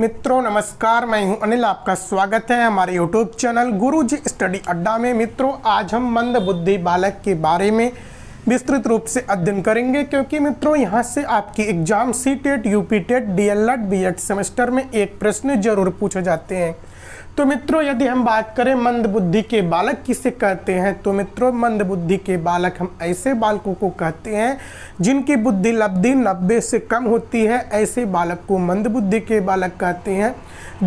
मित्रों नमस्कार मैं हूं अनिल आपका स्वागत है हमारे यूट्यूब चैनल गुरुजी स्टडी अड्डा में मित्रों आज हम मंद बुद्धि बालक के बारे में विस्तृत रूप से अध्ययन करेंगे क्योंकि मित्रों यहां से आपकी exam C TET U P TET D L Ed B Ed semester में एक प्रश्न जरूर पूछे जाते हैं तो मित्रों यदि हम बात करें मंद बुद्धि के बालक किसे कहते हैं तो मित्रों मंद बुद्धि के बालक हम ऐसे बालकों को कहते हैं जिनकी बुद्धि लब्धि नब्बे से कम होती है ऐसे बालक को मंद बुद्धि के बालक कहते हैं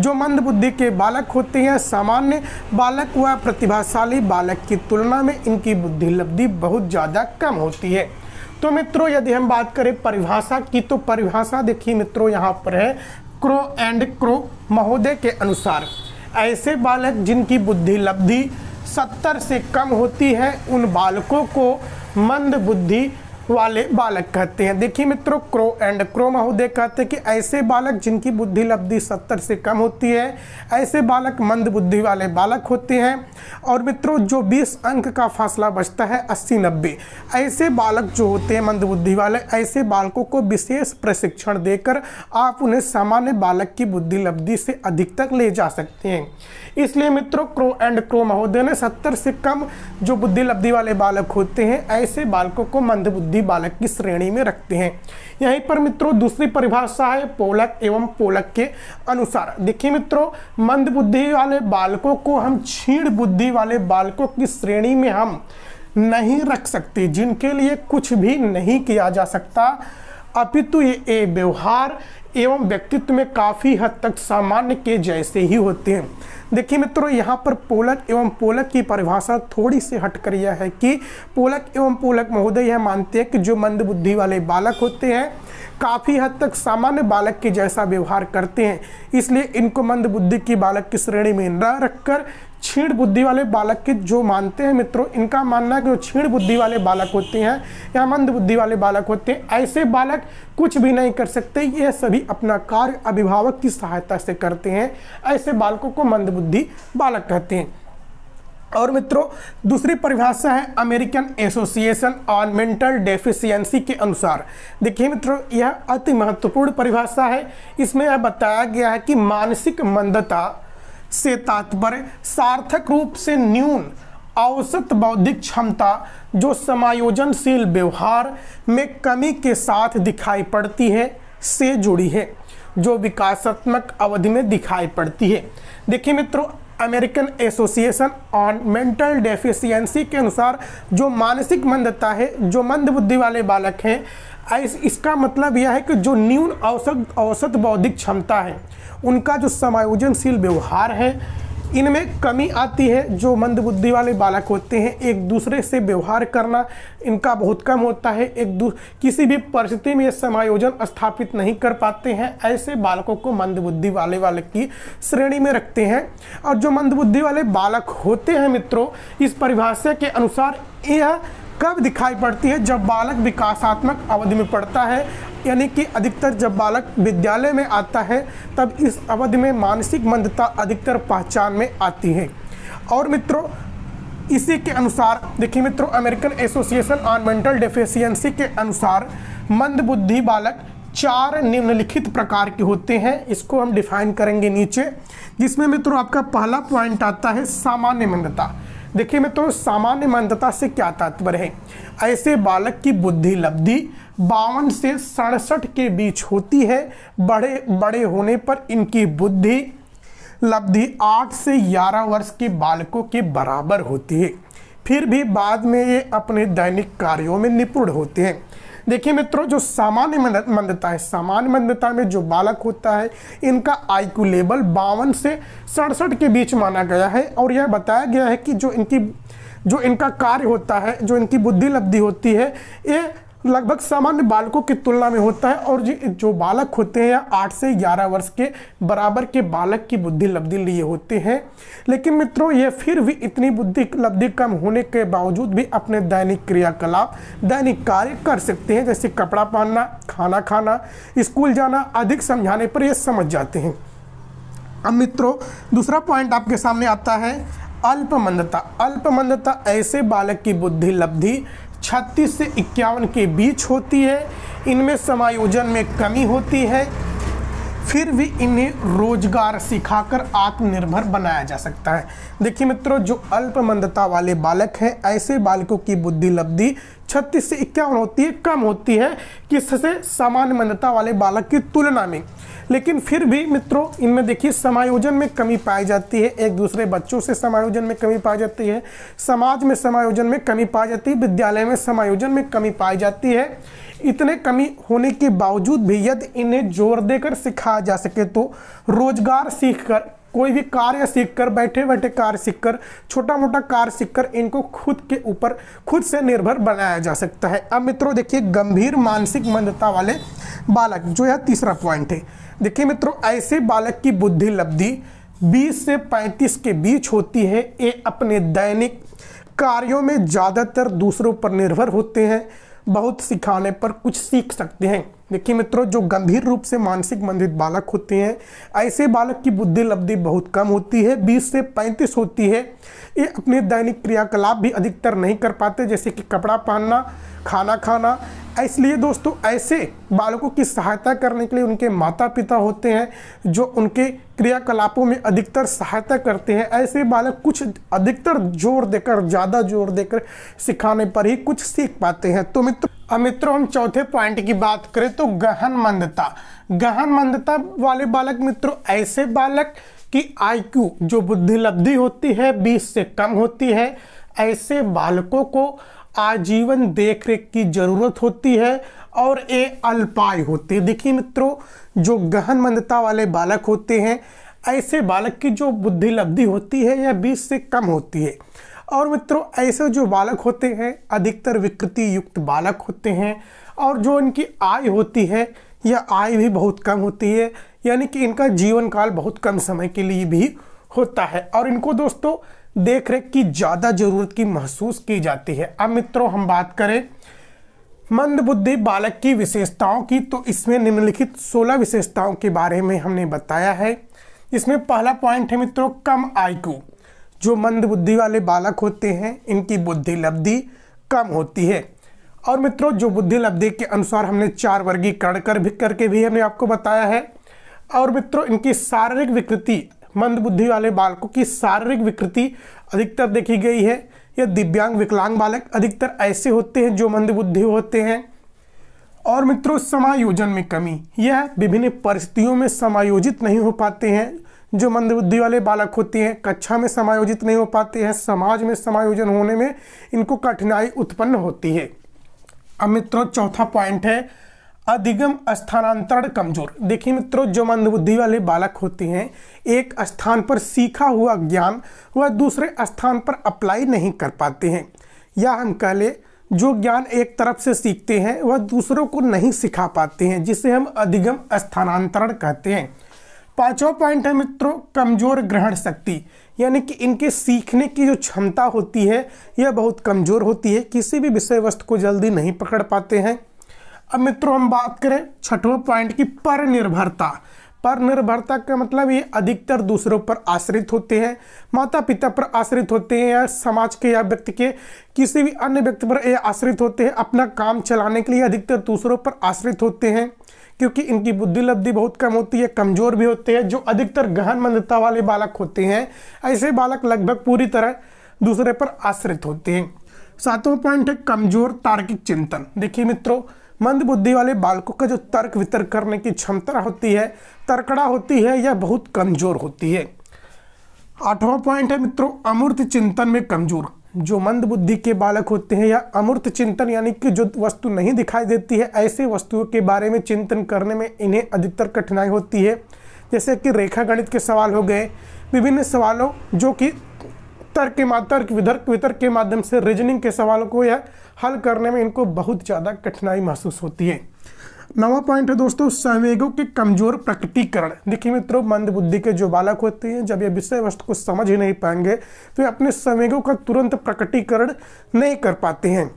जो मंद बुद्धि के बालक होते हैं सामान्य बालक व प्रतिभाशाली बालक की तुलना में इनकी बुद्धि लब्धि बहुत ज़्यादा कम होती है तो मित्रों यदि हम बात करें परिभाषा की तो परिभाषा देखिए मित्रों यहाँ पर है क्रो एंड क्रो महोदय के अनुसार ऐसे बालक जिनकी बुद्धि लब्धि सत्तर से कम होती है उन बालकों को मंद बुद्धि वाले बालक कहते हैं देखिए मित्रों क्रो एंड क्रो महोदय कहते हैं कि ऐसे बालक जिनकी बुद्धि लब्धि सत्तर से कम होती है ऐसे बालक मंद बुद्धि वाले बालक होते हैं और मित्रों जो 20 अंक का फासला बचता है 80 नब्बे ऐसे बालक जो होते हैं मंद बुद्धि वाले ऐसे बालकों को विशेष प्रशिक्षण देकर आप उन्हें सामान्य बालक की बुद्धि लब्धि से अधिक तक ले जा सकते हैं इसलिए मित्रों क्रो एंड क्रो महोदय ने सत्तर से कम जो बुद्धि लब्धि वाले बालक होते हैं ऐसे बालकों को मंदबुद्धि बालक की श्रेणी में रखते हैं यहीं पर मित्रों दूसरी परिभाषा है पोलक एवं पोलक के अनुसार देखिए मित्रों मंद बुद्धि वाले बालकों को हम छीण बुद्धि वाले बालकों की श्रेणी में हम नहीं रख सकते जिनके लिए कुछ भी नहीं किया जा सकता अपितु ये व्यवहार एवं व्यक्तित्व में काफ़ी हद तक सामान्य के जैसे ही होते हैं देखिए मित्रों यहाँ पर पोलक एवं पोलक की परिभाषा थोड़ी हट हटकर यह है कि पोलक एवं पोलक महोदय यह मानते हैं कि जो मंदबुद्धि वाले बालक होते हैं काफ़ी हद तक सामान्य बालक के जैसा व्यवहार करते हैं इसलिए इनको मंद बुद्धि के बालक की श्रेणी में न रखकर क्षीण बुद्धि वाले बालक के जो मानते हैं मित्रों इनका मानना है कि जो क्षीण बुद्धि वाले बालक होते हैं या मंद बुद्धि वाले बालक होते हैं ऐसे बालक कुछ भी नहीं कर सकते ये सभी अपना कार्य अभिभावक की सहायता से करते हैं ऐसे बालकों को मंद बुद्धि बालक कहते हैं और मित्रों दूसरी परिभाषा है American association on mental deficiency के अनुसार देखिए मित्रों यह अति महत्वपूर्ण परिभाषा है इसमें यह बताया गया है कि मानसिक मंदता से तात्पर्य सार्थक रूप से न्यून औसत बौद्धिक क्षमता जो समायोजनशील व्यवहार में कमी के साथ दिखाई पड़ती है से जुड़ी है जो विकासात्मक अवधि में दिखाई पड़ती है देखिए मित्रों American association on mental deficiency के अनुसार जो मानसिक मंदता है जो मंद बुद्धि वाले बालक हैं इस, इसका मतलब यह है कि जो न्यून औसत औसत बौद्धिक क्षमता है उनका जो समायोजनशील व्यवहार है इनमें कमी आती है जो मंदबुद्धि वाले बालक होते हैं एक दूसरे से व्यवहार करना इनका बहुत कम होता है एक किसी भी परिस्थिति में समायोजन स्थापित नहीं कर पाते हैं ऐसे बालकों को मंदबुद्धि वाले बालक की श्रेणी में रखते हैं और जो मंदबुद्धि वाले बालक होते हैं मित्रों इस परिभाषा के अनुसार यह कब दिखाई पड़ती है जब बालक विकासात्मक अवधि में पड़ता है यानी कि अधिकतर जब बालक विद्यालय में आता है तब इस अवधि में मानसिक मंदता अधिकतर पहचान में आती है और मित्रों इसी के अनुसार देखिए मित्रों American association on mental deficiency के अनुसार मंदबुद्धि बालक चार निम्नलिखित प्रकार के होते हैं इसको हम डिफाइन करेंगे नीचे जिसमें मित्रों आपका पहला पॉइंट आता है सामान्य मंदता देखिए मित्रों सामान्य मंदता से क्या तात्पर्य है ऐसे बालक की बुद्धि लब्धि बावन से सड़सठ के बीच होती है बड़े बड़े होने पर इनकी बुद्धि लब्धि आठ से ग्यारह वर्ष के बालकों के बराबर होती है फिर भी बाद में ये अपने दैनिक कार्यों में निपुण होते हैं देखिए मित्रों जो सामान्य मंदता है सामान्य मंदता में जो बालक होता है इनका आईक्यू लेवल बावन से सड़सठ के बीच माना गया है और यह बताया गया है कि जो इनकी जो इनका कार्य होता है जो इनकी बुद्धि लब्धि होती है ये लगभग सामान्य बालकों की तुलना में होता है और जो बालक होते हैं आठ से ग्यारह वर्ष के बराबर के बालक की बुद्धि लब्धि लिए होते हैं लेकिन मित्रों ये फिर भी इतनी बुद्धि लब्धि कम होने के बावजूद भी अपने दैनिक क्रियाकलाप दैनिक कार्य कर सकते हैं जैसे कपड़ा पहनना खाना खाना स्कूल जाना अधिक समझाने पर यह समझ जाते हैं अब मित्रों दूसरा पॉइंट आपके सामने आता है अल्पमंदता अल्पमंदता ऐसे बालक की बुद्धि लब्धि 36 से इक्यावन के बीच होती है इनमें समायोजन में कमी होती है फिर भी इन्हें रोजगार सिखाकर आत्मनिर्भर बनाया जा सकता है देखिए मित्रों जो अल्पमंदता वाले बालक हैं ऐसे बालकों की बुद्धि लब्धि छत्तीस से इक्यावन होती है कम होती है किससे सामान्य मंदता वाले बालक की तुलना में लेकिन फिर भी मित्रों इनमें देखिए समायोजन में कमी पाई जाती है एक दूसरे बच्चों से समायोजन में कमी पाई जाती है समाज में समायोजन में कमी पाई जाती है विद्यालय में समायोजन में कमी पाई जाती है इतने कमी होने के बावजूद भी यदि इन्हें जोर देकर सिखाया जा सके तो रोजगार सीखकर कोई भी कार्य सीखकर बैठे बैठे कार्य सीखकर छोटा मोटा कार्य सीखकर इनको खुद के ऊपर खुद से निर्भर बनाया जा सकता है अब मित्रों देखिए गंभीर मानसिक मंदता वाले बालक जो यह तीसरा पॉइंट है देखिए मित्रों ऐसे बालक की बुद्धि लब्धि 20 से 35 के बीच होती है ये अपने दैनिक कार्यों में ज़्यादातर दूसरों पर निर्भर होते हैं बहुत सिखाने पर कुछ सीख सकते हैं देखिए मित्रों जो गंभीर रूप से मानसिक मंदित बालक होते हैं ऐसे बालक की बुद्धि लब्धि बहुत कम होती है 20 से 35 होती है ये अपने दैनिक क्रियाकलाप भी अधिकतर नहीं कर पाते जैसे कि कपड़ा पहनना खाना खाना इसलिए दोस्तों ऐसे बालकों की सहायता करने के लिए उनके माता पिता होते हैं जो उनके क्रियाकलापों में अधिकतर सहायता करते हैं ऐसे बालक कुछ अधिकतर जोर देकर ज़्यादा जोर देकर सिखाने पर ही कुछ सीख पाते हैं तो मित्र मित्रों हम चौथे पॉइंट की बात करें तो गहन मंदता गहन मंदता वाले बालक मित्रों ऐसे बालक की आई जो बुद्धिलब्धि होती है बीस से कम होती है ऐसे बालकों को आजीवन देख रेख की ज़रूरत होती है और ये अल्पाय होते हैं देखिए मित्रों जो गहन मंदता वाले बालक होते हैं ऐसे बालक की जो बुद्धि लब्धि होती है यह बीस से कम होती है और मित्रों ऐसे जो बालक होते हैं अधिकतर विकृति युक्त बालक होते हैं और जो इनकी आय होती है यह आय भी बहुत कम होती है यानी कि इनका जीवन काल बहुत कम समय के लिए भी होता है और इनको दोस्तों देख रेख की ज़्यादा ज़रूरत की महसूस की जाती है अब मित्रों हम बात करें मंद बुद्धि बालक की विशेषताओं की तो इसमें निम्नलिखित 16 विशेषताओं के बारे में हमने बताया है इसमें पहला पॉइंट है मित्रों कम आईक्यू जो मंदबुद्धि वाले बालक होते हैं इनकी बुद्धि लब्धि कम होती है और मित्रों जो बुद्धि लब्धि के अनुसार हमने चार वर्गीकरण कर भी करके भी हमने आपको बताया है और मित्रों इनकी शारीरिक विकृति मंदबुद्धि वाले बालकों की शारीरिक विकृति अधिकतर देखी गई है या दिव्यांग विकलांग बालक अधिकतर ऐसे होते हैं जो मंदबुद्धि होते हैं और मित्रों समायोजन में कमी यह विभिन्न परिस्थितियों में समायोजित नहीं हो पाते हैं जो मंदबुद्धि वाले बालक होते हैं कक्षा में समायोजित नहीं हो पाते हैं समाज में समायोजन होने में इनको कठिनाई उत्पन्न होती है अब मित्रों चौथा पॉइंट है अधिगम स्थानांतरण कमजोर देखिए मित्रों जो मंदबुद्धि वाले बालक होते हैं एक स्थान पर सीखा हुआ ज्ञान वह दूसरे स्थान पर अप्लाई नहीं कर पाते हैं या हम कह लें जो ज्ञान एक तरफ से सीखते हैं वह दूसरों को नहीं सिखा पाते हैं जिसे हम अधिगम स्थानांतरण कहते हैं पांचवा पॉइंट है मित्रों कमज़ोर ग्रहण शक्ति यानी कि इनके सीखने की जो क्षमता होती है यह बहुत कमज़ोर होती है किसी भी विषय वस्तु को जल्दी नहीं पकड़ पाते हैं अब मित्रों हम बात करें छठवें पॉइंट की पर निर्भरता पर निर्भरता का मतलब ये अधिकतर दूसरों पर आश्रित होते हैं माता पिता पर आश्रित होते हैं या समाज के या व्यक्ति के किसी भी अन्य व्यक्ति पर ये आश्रित होते हैं अपना काम चलाने के लिए अधिकतर दूसरों पर आश्रित होते हैं क्योंकि इनकी बुद्धि लब्धि बहुत कम होती है कमज़ोर भी होते हैं जो अधिकतर गहन मंदता वाले बालक होते हैं ऐसे बालक लगभग पूरी तरह दूसरे पर आश्रित होते हैं सातवां पॉइंट है कमज़ोर तार्किक चिंतन देखिए मित्रों मंद बुद्धि वाले बालकों का जो तर्क वितर्क करने की क्षमता होती है तर्कड़ा होती है या बहुत कमज़ोर होती है आठवां पॉइंट है मित्रों अमूर्त चिंतन में कमजोर जो मंद बुद्धि के बालक होते हैं या अमूर्त चिंतन यानी कि जो वस्तु नहीं दिखाई देती है ऐसे वस्तुओं के बारे में चिंतन करने में इन्हें अधिकतर कठिनाई होती है जैसे कि रेखा गणित के सवाल हो गए विभिन्न सवालों जो कि तर्क के तर्क विधर्क वितर्क के माध्यम से रीजनिंग के सवालों को या हल करने में इनको बहुत ज़्यादा कठिनाई महसूस होती है नवा पॉइंट है दोस्तों संवेगों के कमजोर प्रकटीकरण देखिए मित्रों मंदबुद्धि के जो बालक होते हैं जब ये विषय वस्तु को समझ ही नहीं पाएंगे तो ये अपने संवेगों का तुरंत प्रकटीकरण नहीं कर पाते हैं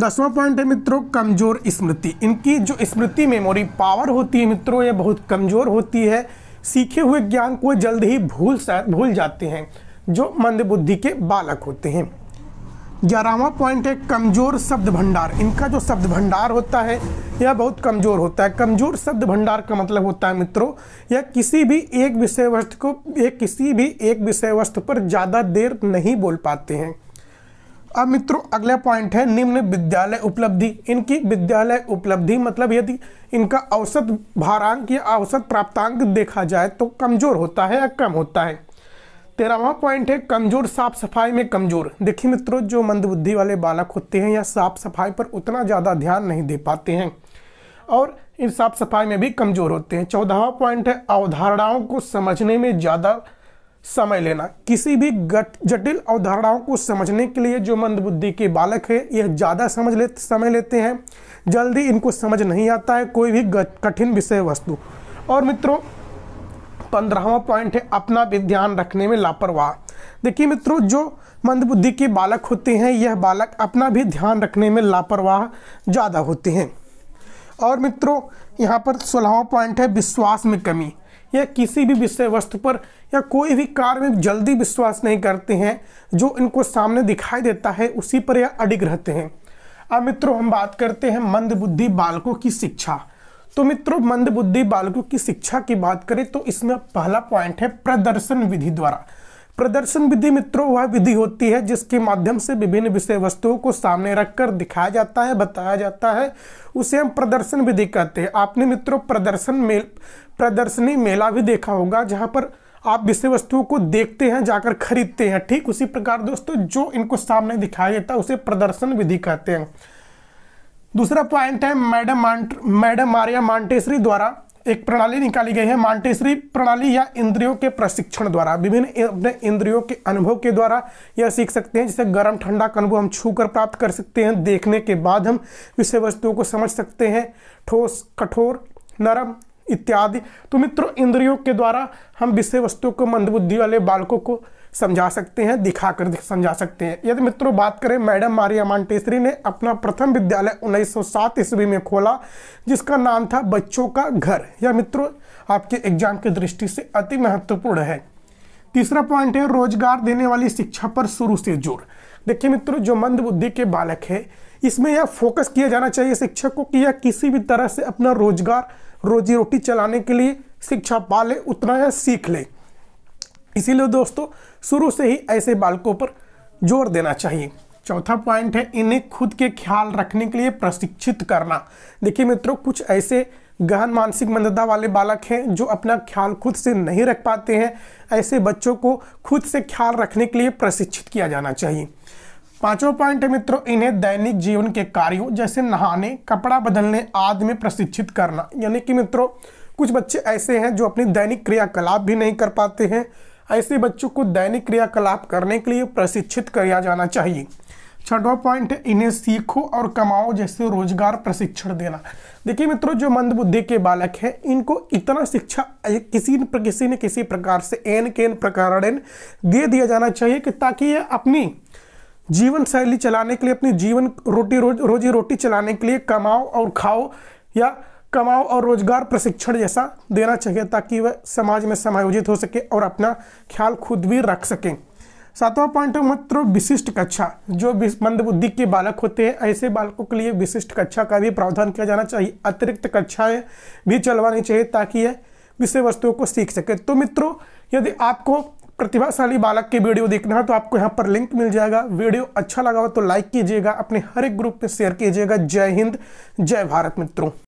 दसवां पॉइंट है मित्रों कमजोर स्मृति इनकी जो स्मृति मेमोरी पावर होती है मित्रों ये बहुत कमजोर होती है सीखे हुए ज्ञान को जल्द ही भूल भूल जाते हैं जो मंदबुद्धि के बालक होते हैं ग्यारहवा पॉइंट है कमज़ोर शब्द भंडार इनका जो शब्द भंडार होता है यह बहुत कमज़ोर होता है कमज़ोर शब्द भंडार का मतलब होता है मित्रों यह किसी भी एक विषय वस्तु को एक किसी भी एक विषय वस्तु पर ज़्यादा देर नहीं बोल पाते हैं अब मित्रों अगला पॉइंट है निम्न विद्यालय उपलब्धि इनकी विद्यालय उपलब्धि मतलब यदि इनका औसत भारांक या औसत प्राप्तांक देखा जाए तो कमज़ोर होता है या कम होता है तेरहवा पॉइंट है कमजोर साफ सफाई में कमजोर देखिए मित्रों जो मंदबुद्धि वाले बालक होते हैं या साफ सफाई पर उतना ज़्यादा ध्यान नहीं दे पाते हैं और इन साफ सफाई में भी कमजोर होते हैं चौदहवा पॉइंट है अवधारणाओं को समझने में ज़्यादा समय लेना किसी भी जटिल अवधारणाओं को समझने के लिए जो मंदबुद्धि के बालक है यह ज़्यादा समझ ले समय लेते हैं जल्दी इनको समझ नहीं आता है कोई भी कठिन विषय वस्तु और मित्रों पंद्रहवा पॉइंट है अपना भी ध्यान रखने में लापरवाह देखिए मित्रों जो मंदबुद्धि के बालक होते हैं यह बालक अपना भी ध्यान रखने में लापरवाह ज़्यादा होते हैं और मित्रों यहाँ पर सोलहवा पॉइंट है विश्वास में कमी या किसी भी विषय वस्तु पर या कोई भी कार्य में जल्दी विश्वास नहीं करते हैं जो इनको सामने दिखाई देता है उसी पर यह अडिग रहते हैं अब मित्रों हम बात करते हैं मंदबुद्धि बालकों की शिक्षा तो मित्रों मंदबुद्धि बालकों की शिक्षा की बात करें तो इसमें पहला पॉइंट है प्रदर्शन विधि द्वारा प्रदर्शन विधि मित्रों वह विधि होती है जिसके माध्यम से विभिन्न विषय वस्तुओं को सामने रखकर दिखाया जाता है बताया जाता है उसे हम प्रदर्शन विधि कहते हैं आपने मित्रों प्रदर्शन मेल प्रदर्शनी मेला भी देखा होगा जहाँ पर आप विषय वस्तुओं को देखते हैं जाकर खरीदते हैं ठीक उसी प्रकार दोस्तों जो इनको सामने दिखाया जाता है उसे प्रदर्शन विधि कहते हैं दूसरा पॉइंट है मैडम मैडम मारिया मांटेसरी द्वारा एक प्रणाली निकाली गई है मांटेसरी प्रणाली या इंद्रियों के प्रशिक्षण द्वारा विभिन्न अपने इंद्रियों के अनुभव के द्वारा यह सीख सकते हैं जैसे गर्म ठंडा का अनुभव हम छू कर प्राप्त कर सकते हैं देखने के बाद हम विषय वस्तुओं को समझ सकते हैं ठोस कठोर नरम इत्यादि तो मित्रों इंद्रियों के द्वारा हम विषय वस्तुओं को मंदबुद्धि वाले बालकों को समझा सकते हैं दिखाकर समझा सकते हैं यदि मित्रों बात करें मैडम मारिया मांटेसरी ने अपना प्रथम विद्यालय 1907 ईस्वी में खोला जिसका नाम था बच्चों का घर यह मित्रों आपके एग्जाम की दृष्टि से अति महत्वपूर्ण है तीसरा पॉइंट है रोजगार देने वाली शिक्षा पर शुरू से जोर देखिए मित्रों जो मंद बुद्धि के बालक है इसमें यह फोकस किया जाना चाहिए शिक्षक को कि यह किसी भी तरह से अपना रोजगार रोजी रोटी चलाने के लिए शिक्षा पा ले उतना यह सीख ले इसीलिए दोस्तों शुरू से ही ऐसे बालकों पर जोर देना चाहिए चौथा पॉइंट है इन्हें खुद के ख्याल रखने के लिए प्रशिक्षित करना देखिए मित्रों कुछ ऐसे गहन मानसिक मंदता वाले बालक हैं जो अपना ख्याल खुद से नहीं रख पाते हैं ऐसे बच्चों को खुद से ख्याल रखने के लिए प्रशिक्षित किया जाना चाहिए पांचवा पॉइंट है मित्रों इन्हें दैनिक जीवन के कार्यों जैसे नहाने कपड़ा बदलने आदि में प्रशिक्षित करना यानी कि मित्रों कुछ बच्चे ऐसे हैं जो अपनी दैनिक क्रियाकलाप भी नहीं कर पाते हैं ऐसे बच्चों को दैनिक क्रियाकलाप करने के लिए प्रशिक्षित किया जाना चाहिए छठवा पॉइंट है इन्हें सीखो और कमाओ जैसे रोजगार प्रशिक्षण देना देखिए मित्रों जो मंदबुद्धि के बालक हैं इनको इतना शिक्षा किसी न किसी न किसी प्रकार से एन के एन प्रकार दे दिया जाना चाहिए कि ताकि ये अपनी जीवन शैली चलाने के लिए अपनी जीवन रोटी रोज रोजी रोटी चलाने के लिए कमाओ और खाओ या कमाओ और रोजगार प्रशिक्षण जैसा देना चाहिए ताकि वह समाज में समायोजित हो सके और अपना ख्याल खुद भी रख सकें सातवां पॉइंट है मित्रों विशिष्ट कक्षा जो मंदबुद्धि के बालक होते हैं ऐसे बालकों के लिए विशिष्ट कक्षा का भी प्रावधान किया जाना चाहिए अतिरिक्त कक्षाएं भी चलवानी चाहिए ताकि यह विषय वस्तुओं को सीख सके तो मित्रों यदि आपको प्रतिभाशाली बालक के वीडियो देखना है तो आपको यहाँ पर लिंक मिल जाएगा वीडियो अच्छा लगा हो तो लाइक कीजिएगा अपने हर एक ग्रुप में शेयर कीजिएगा जय हिंद जय भारत मित्रों